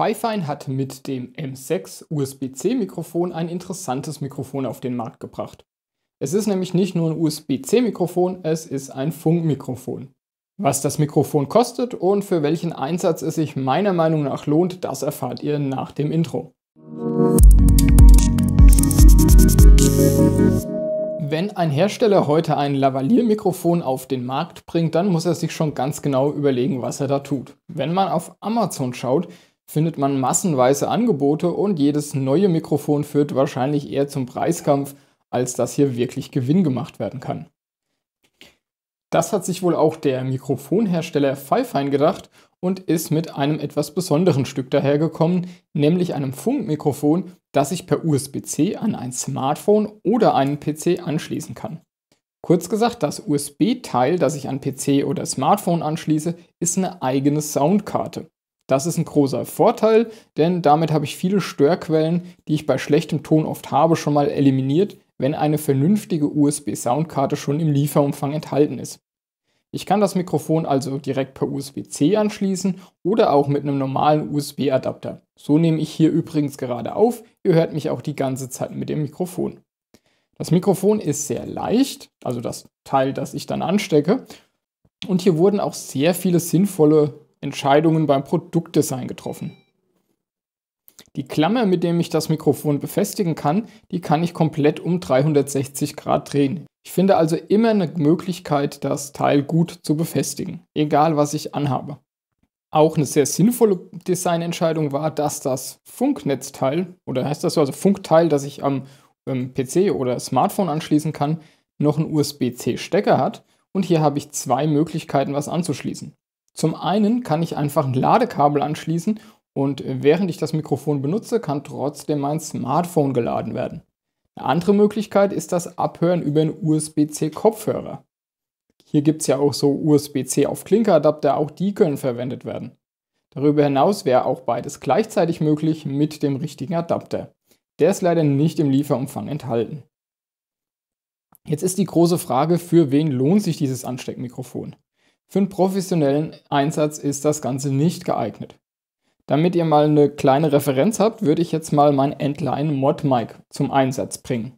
Pfeifein hat mit dem M6 USB-C-Mikrofon ein interessantes Mikrofon auf den Markt gebracht. Es ist nämlich nicht nur ein USB-C-Mikrofon, es ist ein Funkmikrofon. Was das Mikrofon kostet und für welchen Einsatz es sich meiner Meinung nach lohnt, das erfahrt ihr nach dem Intro. Wenn ein Hersteller heute ein Lavalier-Mikrofon auf den Markt bringt, dann muss er sich schon ganz genau überlegen, was er da tut. Wenn man auf Amazon schaut, findet man massenweise Angebote und jedes neue Mikrofon führt wahrscheinlich eher zum Preiskampf, als dass hier wirklich Gewinn gemacht werden kann. Das hat sich wohl auch der Mikrofonhersteller Pfeifein gedacht und ist mit einem etwas besonderen Stück dahergekommen, nämlich einem Funkmikrofon, das ich per USB-C an ein Smartphone oder einen PC anschließen kann. Kurz gesagt, das USB-Teil, das ich an PC oder Smartphone anschließe, ist eine eigene Soundkarte. Das ist ein großer Vorteil, denn damit habe ich viele Störquellen, die ich bei schlechtem Ton oft habe, schon mal eliminiert, wenn eine vernünftige USB-Soundkarte schon im Lieferumfang enthalten ist. Ich kann das Mikrofon also direkt per USB-C anschließen oder auch mit einem normalen USB-Adapter. So nehme ich hier übrigens gerade auf, ihr hört mich auch die ganze Zeit mit dem Mikrofon. Das Mikrofon ist sehr leicht, also das Teil, das ich dann anstecke. Und hier wurden auch sehr viele sinnvolle Entscheidungen beim Produktdesign getroffen. Die Klammer, mit der ich das Mikrofon befestigen kann, die kann ich komplett um 360 Grad drehen. Ich finde also immer eine Möglichkeit, das Teil gut zu befestigen, egal was ich anhabe. Auch eine sehr sinnvolle Designentscheidung war, dass das Funknetzteil, oder heißt das so, also Funkteil, das ich am ähm, PC oder Smartphone anschließen kann, noch einen USB-C-Stecker hat. Und hier habe ich zwei Möglichkeiten, was anzuschließen. Zum einen kann ich einfach ein Ladekabel anschließen und äh, während ich das Mikrofon benutze, kann trotzdem mein Smartphone geladen werden. Eine andere Möglichkeit ist das Abhören über einen USB-C-Kopfhörer. Hier gibt es ja auch so USB-C auf Klinkeradapter, auch die können verwendet werden. Darüber hinaus wäre auch beides gleichzeitig möglich mit dem richtigen Adapter. Der ist leider nicht im Lieferumfang enthalten. Jetzt ist die große Frage, für wen lohnt sich dieses Ansteckmikrofon? Für einen professionellen Einsatz ist das Ganze nicht geeignet. Damit ihr mal eine kleine Referenz habt, würde ich jetzt mal mein Endline Mod Mic zum Einsatz bringen.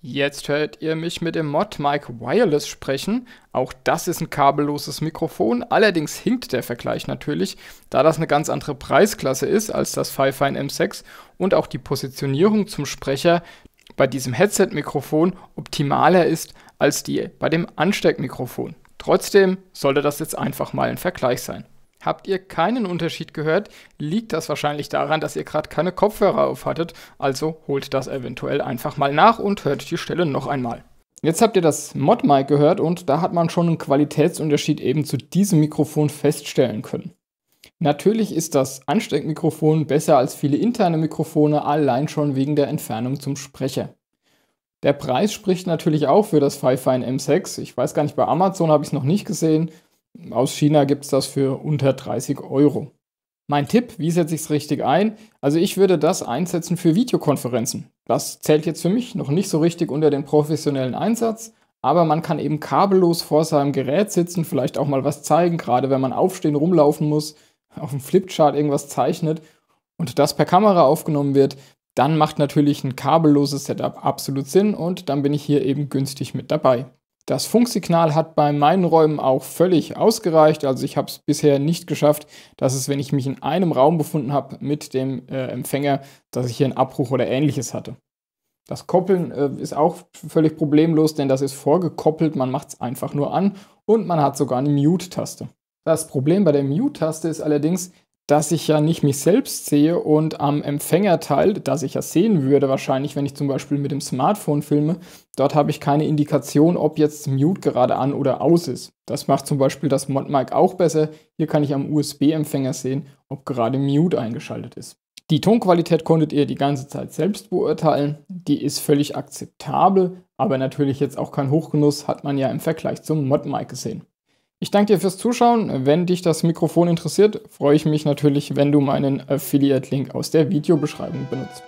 Jetzt hört ihr mich mit dem Mod Mic Wireless sprechen. Auch das ist ein kabelloses Mikrofon, allerdings hinkt der Vergleich natürlich, da das eine ganz andere Preisklasse ist als das Fifine M6 und auch die Positionierung zum Sprecher bei diesem Headset-Mikrofon optimaler ist als die bei dem Ansteckmikrofon. Trotzdem sollte das jetzt einfach mal ein Vergleich sein. Habt ihr keinen Unterschied gehört, liegt das wahrscheinlich daran, dass ihr gerade keine Kopfhörer aufhattet, also holt das eventuell einfach mal nach und hört die Stelle noch einmal. Jetzt habt ihr das Mod-Mic gehört und da hat man schon einen Qualitätsunterschied eben zu diesem Mikrofon feststellen können. Natürlich ist das Ansteckmikrofon besser als viele interne Mikrofone, allein schon wegen der Entfernung zum Sprecher. Der Preis spricht natürlich auch für das Fifine M6. Ich weiß gar nicht, bei Amazon habe ich es noch nicht gesehen. Aus China gibt es das für unter 30 Euro. Mein Tipp, wie setze ich es richtig ein? Also ich würde das einsetzen für Videokonferenzen. Das zählt jetzt für mich noch nicht so richtig unter den professionellen Einsatz, aber man kann eben kabellos vor seinem Gerät sitzen, vielleicht auch mal was zeigen, gerade wenn man aufstehen, rumlaufen muss, auf dem Flipchart irgendwas zeichnet und das per Kamera aufgenommen wird, dann macht natürlich ein kabelloses Setup absolut Sinn und dann bin ich hier eben günstig mit dabei. Das Funksignal hat bei meinen Räumen auch völlig ausgereicht, also ich habe es bisher nicht geschafft, dass es, wenn ich mich in einem Raum befunden habe mit dem äh, Empfänger, dass ich hier einen Abbruch oder ähnliches hatte. Das Koppeln äh, ist auch völlig problemlos, denn das ist vorgekoppelt, man macht es einfach nur an und man hat sogar eine Mute-Taste. Das Problem bei der Mute-Taste ist allerdings, dass ich ja nicht mich selbst sehe und am Empfängerteil, dass ich ja sehen würde wahrscheinlich, wenn ich zum Beispiel mit dem Smartphone filme, dort habe ich keine Indikation, ob jetzt Mute gerade an oder aus ist. Das macht zum Beispiel das Modmic auch besser. Hier kann ich am USB-Empfänger sehen, ob gerade Mute eingeschaltet ist. Die Tonqualität konntet ihr die ganze Zeit selbst beurteilen. Die ist völlig akzeptabel, aber natürlich jetzt auch kein Hochgenuss, hat man ja im Vergleich zum Modmic gesehen. Ich danke dir fürs Zuschauen. Wenn dich das Mikrofon interessiert, freue ich mich natürlich, wenn du meinen Affiliate-Link aus der Videobeschreibung benutzt.